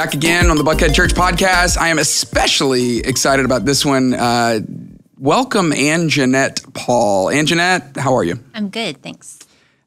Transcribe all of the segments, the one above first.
Back again on the Buckhead Church podcast. I am especially excited about this one. Uh, welcome, Ann Jeanette Paul. Ann Jeanette, how are you? I'm good, thanks.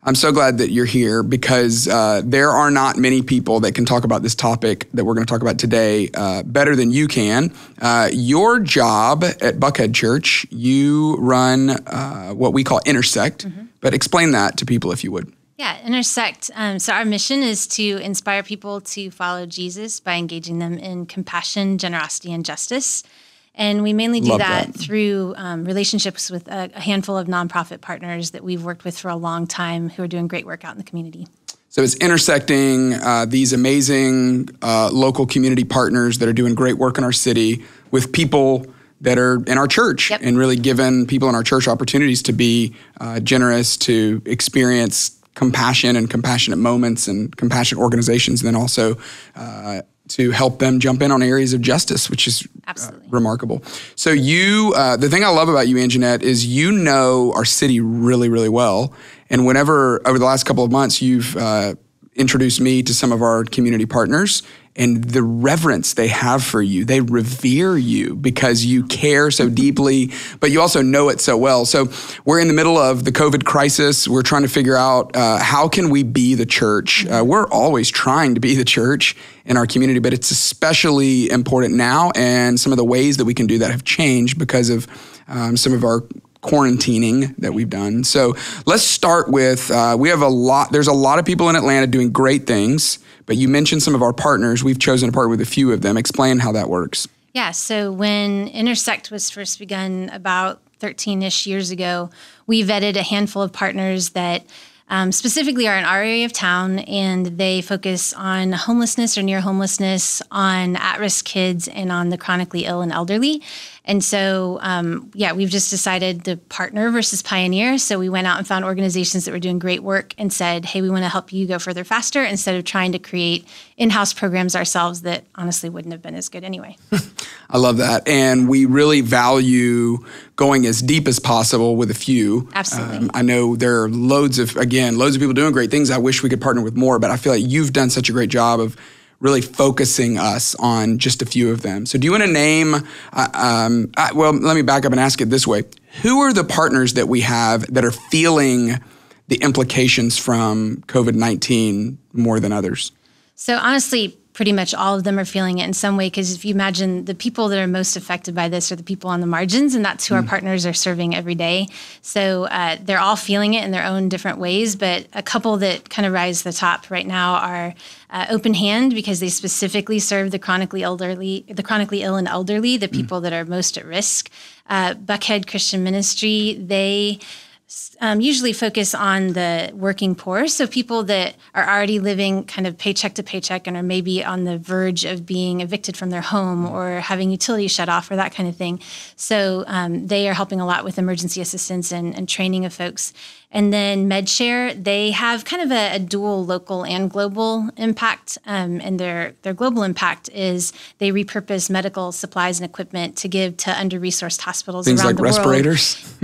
I'm so glad that you're here because uh, there are not many people that can talk about this topic that we're going to talk about today uh, better than you can. Uh, your job at Buckhead Church, you run uh, what we call Intersect, mm-hmm. but explain that to people if you would. Yeah, intersect. Um, so, our mission is to inspire people to follow Jesus by engaging them in compassion, generosity, and justice. And we mainly do that, that, through um, relationships with a, a, handful of nonprofit partners that we've worked with for a long time who are doing great work out in the community. So it's intersecting uh, these amazing uh, local community partners that are doing great work in our city with people that are in our church yep. and really giving people in our church opportunities to be uh, generous, to experience compassion and compassionate moments and compassionate organizations, and then also uh, to help them jump in on areas of justice, which is uh, remarkable. So you, uh, the thing I love about you, Anjanette, is you know our city really, really well. And whenever over the last couple of months you've uh, introduced me to some of our community partners and the reverence they have for you. They revere you because you care so deeply, but you also know it so well. So we're in the middle of the COVID crisis. We're trying to figure out uh, how can we be the church. Uh, we're always trying to be the church in our community, but it's especially important now. And some of the ways that we can do that have changed because of um, some of our quarantining that we've done. So let's start with uh, we have a lot, there's a lot of people in Atlanta doing great things. But you mentioned some of our partners. We've chosen to partner with a few of them. Explain how that works. Yeah, so when Intersect was first begun about 13 ish years ago, we vetted a handful of partners that um, specifically are in our area of town and they focus on homelessness or near homelessness, on at risk kids, and on the chronically ill and elderly. And so, um, yeah, we've just decided to partner versus pioneer. So we went out and found organizations that were doing great work and said, hey, we want to help you go further faster instead of trying to create in house programs ourselves that honestly wouldn't have been as good anyway. I love that. And we really value going as deep as possible with a few. Absolutely. Um, I know there are loads of, again, loads of people doing great things. I wish we could partner with more, but I feel like you've done such a great job of really focusing us on just a few of them. So, do you want to name? Uh, um, uh, well, let me back up and ask it this way: Who are the partners that we have that are feeling the implications from COVID nineteen more than others? So, honestly, pretty much all of them are feeling it in some way. Because if you imagine the people that are most affected by this are the people on the margins, and that's who mm. our partners are serving every day. So uh, they're all feeling it in their own different ways. But a couple that kind of rise to the top right now are uh, Open Hand because they specifically serve the chronically elderly, the chronically ill and elderly, the mm. people mm. that are most at risk. Uh, Buckhead Christian Ministry, they um, usually focus on the working poor. So people that are already living kind of paycheck to paycheck and are maybe on the verge of being evicted from their home mm-hmm. or having utilities shut off or that kind of thing. So um, they are helping a lot with emergency assistance and, and training of folks. And then MedShare, they have kind of a, a dual local and global impact. Um, and their, their global impact is they repurpose medical supplies and equipment to give to under resourced hospitals Things around like the Things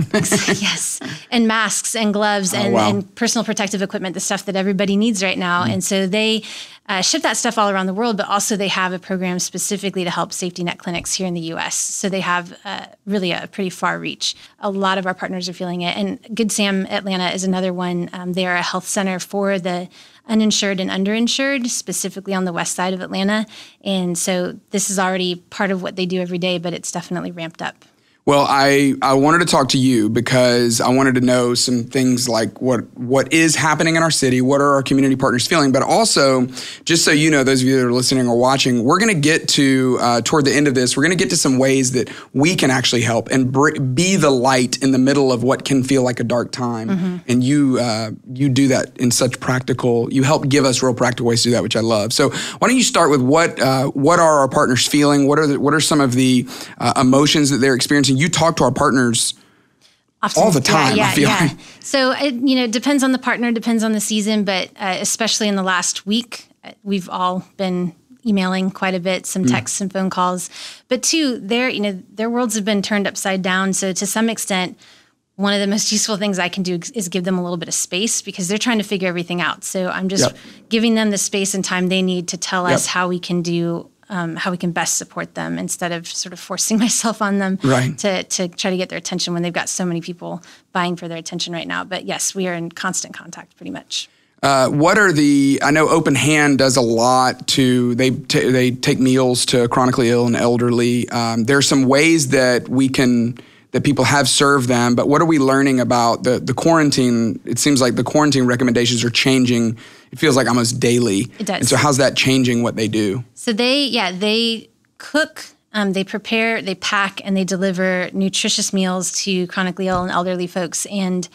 world. respirators? yes. And masks and gloves oh, and, wow. and, personal protective equipment, the stuff that everybody needs right now. Mm. And so they uh, ship that stuff all around the world, but also they have a program specifically to help safety net clinics here in the US. So they have uh, really a pretty far reach. A lot of our partners are feeling it. And Good Sam Atlanta is another one. Um, they are a health center for the uninsured and underinsured, specifically on the west side of Atlanta. And so this is already part of what they do every day, but it's definitely ramped up. Well, I, I wanted to talk to you because I wanted to know some things like what what is happening in our city, what are our community partners feeling, but also just so you know, those of you that are listening or watching, we're going to get to uh, toward the end of this, we're going to get to some ways that we can actually help and br- be the light in the middle of what can feel like a dark time. Mm-hmm. And you uh, you do that in such practical, you help give us real practical ways to do that, which I love. So why don't you start with what uh, what are our partners feeling? What are the, what are some of the uh, emotions that they're experiencing? you talk to our partners Often. all the time. Yeah, yeah, yeah. So it, you know, depends on the partner, depends on the season, but uh, especially in the last week, we've all been emailing quite a bit, some mm. texts, mm. some phone calls. But two, their you know their worlds have been turned upside down. So to some extent, one of the most useful things I can do is give them a little bit of space because they're trying to figure everything out. So I'm just yep. giving them the space and time they need to tell yep. us how we can do um, how we can best support them instead of sort of forcing myself on them right. to, to try to get their attention when they've got so many people buying for their attention right now. But yes, we are in constant contact pretty much. Uh, what are the? I know Open Hand does a lot to they t- they take meals to chronically ill and elderly. Um, there are some ways that we can that people have served them, but what are we learning about the the quarantine? It seems like the quarantine recommendations are changing. It feels like almost daily. It does. And so how's that changing what they do? So they yeah they cook. Um, they prepare, they pack, and they deliver nutritious meals to chronically ill and elderly folks. And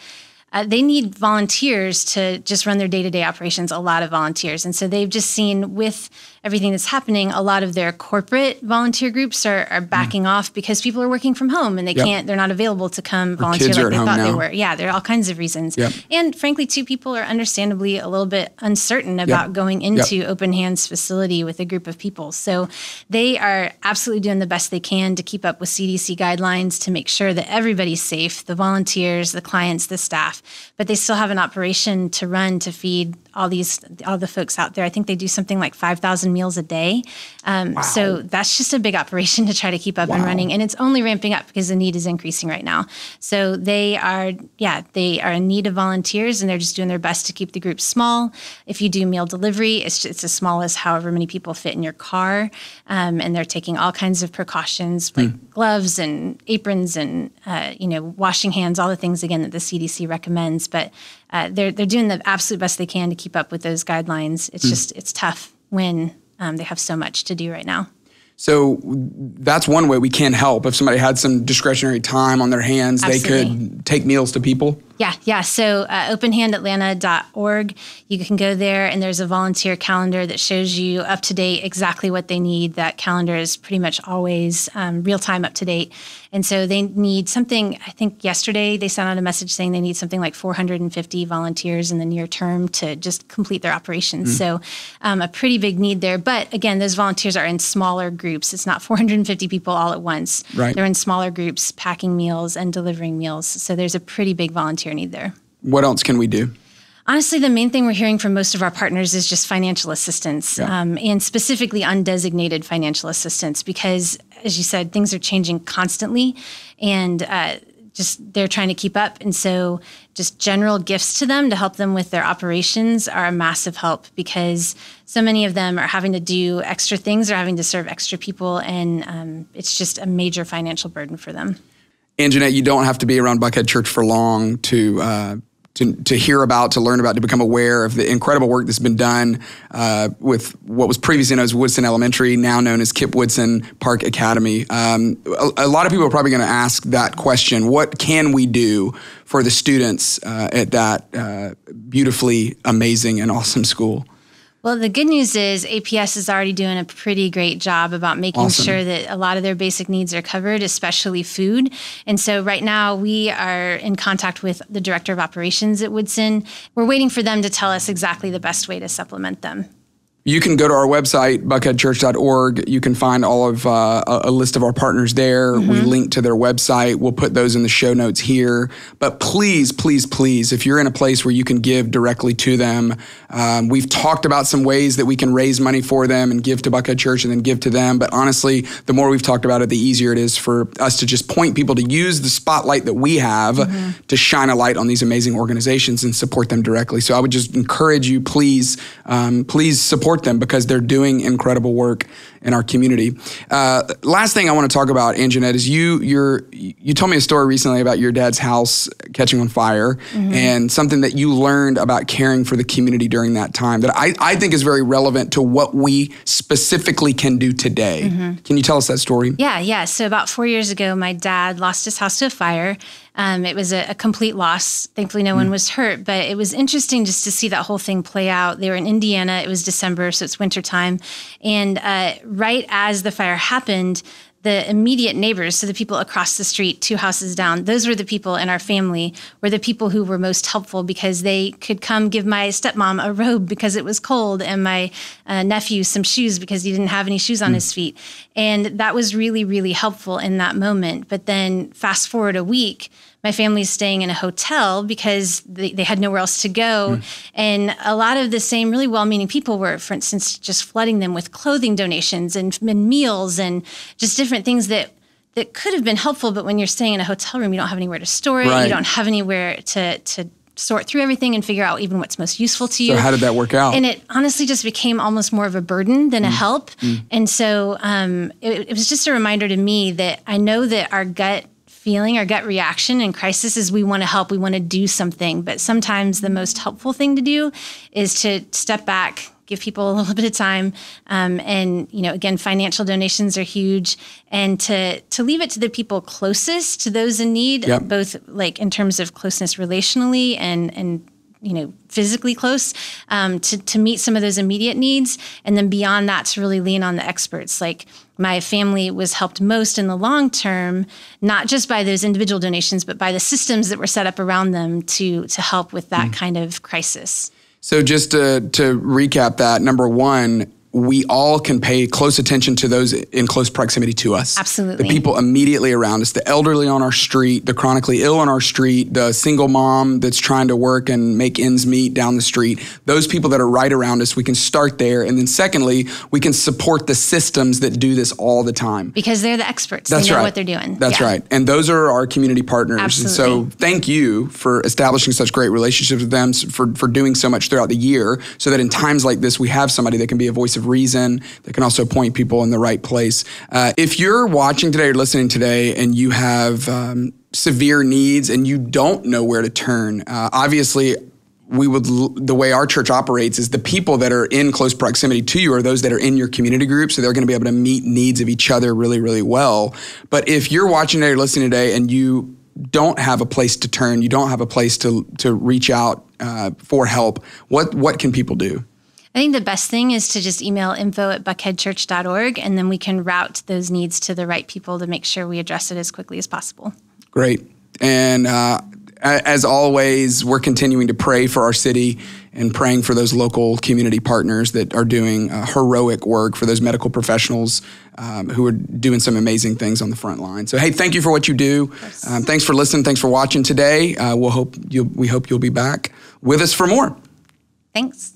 uh, they need volunteers to just run their day to day operations, a lot of volunteers. And so they've just seen with everything that's happening, a lot of their corporate volunteer groups are, are mm. backing mm. off because people are working from home and they yep. can't, they're not available to come volunteer like they thought now. they were. Yeah, there are all kinds of reasons. Yep. And frankly, two people are understandably a little bit uncertain about yep. going into Open Hands facility with a group of people. So they are absolutely doing the best they can to keep up with CDC guidelines to make sure that everybody's safe, the volunteers, the clients, the staff, but they still have an operation to run to feed all these all the folks out there. I think they do something like five thousand meals a day. Um, wow. So that's just a big operation to try to keep up wow. and running, and it's only ramping up because the need is increasing right now. So they are, yeah, they are in need of volunteers, and they're just doing their best to keep the group small. If you do meal delivery, it's just, it's as small as however many people fit in your car, um, and they're taking all kinds of precautions like mm. gloves and aprons and uh, you know washing hands, all the things again that the CDC recommends, but uh, they're they're doing the absolute best they can to keep up with those guidelines. It's mm. just it's tough when um, they have so much to do right now. So that's one way we can help. If somebody had some discretionary time on their hands, Absolutely. they could take meals to people. Yeah, yeah. So uh, openhandatlanta.org, you can go there and there's a volunteer calendar that shows you up to date exactly what they need. That calendar is pretty much always um, real time up to date. And so they need something, I think yesterday they sent out a message saying they need something like 450 volunteers in the near term to just complete their operations. Mm. So um, a pretty big need there. But again, those volunteers are in smaller groups. It's not 450 people all at once. Right. They're in smaller groups packing meals and delivering meals. So there's a pretty big volunteer tyranny there. What else can we do? Honestly, the main thing we're hearing from most of our partners is just financial assistance, yeah. um, and specifically undesignated financial assistance, because as you said, things are changing constantly, and uh, just they're trying to keep up. And so, just general gifts to them to help them with their operations are a massive help because so many of them are having to do extra things, or having to serve extra people, and um, it's just a major financial burden for them. And Jeanette, you don't have to be around Buckhead Church for long to. Uh, to, to hear about, to learn about, to become aware of the incredible work that's been done uh, with what was previously known as Woodson Elementary, now known as Kip Woodson Park Academy. Um, a, a, lot of people are probably going to ask that question what can we do for the students uh, at that uh, beautifully amazing and awesome school? Well, the good news is APS is already doing a pretty great job about making awesome. sure that a lot of their basic needs are covered, especially food. And so right now we are in contact with the director of operations at Woodson. We're waiting for them to tell us exactly the best way to supplement them you can go to our website, buckheadchurch.org. You can find all of uh, a list of our partners there. Mm-hmm. We link to their website. We'll put those in the show notes here. But please, please, please, if you're in a place where you can give directly to them, um, we've talked about some ways that we can raise money for them and give to Buckhead Church and then give to them. But honestly, the more we've talked about it, the easier it is for us to just point people to use the spotlight that we have mm-hmm. to shine a light on these amazing organizations and support them directly. So I would just encourage you, please, um, please support support them because they're doing incredible work in our community. Uh, last thing I want to talk about, Anjanette, is you. you you told me a story recently about your dad's house catching on fire mm-hmm. and something that you learned about caring for the community during that time that I, I think is very relevant to what we specifically can do today. Mm-hmm. Can you tell us that story? Yeah, yeah. So about four years ago, my dad lost his house to a fire um, it was a, a, complete loss. Thankfully, no mm. one hmm. was hurt, but it was interesting just to see that whole thing play out. They were in Indiana. It was December, so it's wintertime. And uh, right as the fire happened, the immediate neighbors, so the people across the street, two houses down, those were the people in our family were the people who were most helpful because they could come give my stepmom a robe because it was cold and my uh, nephew some shoes because he didn't have any shoes on mm. his feet. And that was really, really helpful in that moment. But then fast forward a week, my family's staying in a hotel because they, they had nowhere else to go. Mm. And a lot of the same really well meaning people were, for instance, just flooding them with clothing donations and, and meals and just different things that that could have been helpful, but when you're staying in a hotel room, you don't have anywhere to store it. Right. You don't have anywhere to to sort through everything and figure out even what's most useful to you. So how did that work out? And it honestly just became almost more of a burden than mm. a hmm. help. Mm. And so um, it, it was just a reminder to me that I know that our gut feeling, our gut reaction in crisis is we want to help, we want to do something. But sometimes the most helpful thing to do is to step back, give people a little bit of time, um, and you know, again, financial donations are huge, and to to leave it to the people closest to those in need, yep. both like in terms of closeness relationally and and you know physically close um, to to meet some of those immediate needs, and then beyond that to really lean on the experts like my family was helped most in the long term, not just by those individual donations, but by the systems that were set up around them to to help with that mm. kind of crisis. So just to, to recap that, number one, we all can pay close attention to those in close proximity to us. Absolutely. The people immediately around us, the elderly on our street, the chronically ill on our street, the single mom that's trying to work and make ends meet down the street, those people that are right around us, we can start there. And then secondly, we can support the systems that do this all the time. Because they're the experts. That's they know right. what they're doing. That's yeah. right. And those are our community partners. Absolutely. And so thank you for establishing such great relationships with them, for, for doing so much throughout the year, so that in times like this, we have somebody that can be a voice of reason that can also point people in the right place. Uh, if you're watching today or listening today and you have um, severe needs and you don't know where to turn, uh, obviously, we would the way our church operates is the people that are in close proximity to you are those that are in your community group so they're going to be able to meet needs of each other really really well but if you're watching today or listening today and you don't have a place to turn you don't have a place to to reach out uh, for help what what can people do I think the best thing is to just email info at buckheadchurch.org, and then we can route those needs to the right people to make sure we address it as quickly as possible. Great. And uh, as always, we're continuing to pray for our city and praying for those local community partners that are doing uh, heroic work, for those medical professionals um, who are doing some amazing things on the front line. So, hey, thank you for what you do. Um, thanks for listening. Thanks for watching today. Uh, we'll hope you, we hope you'll be back with us for more. Thanks.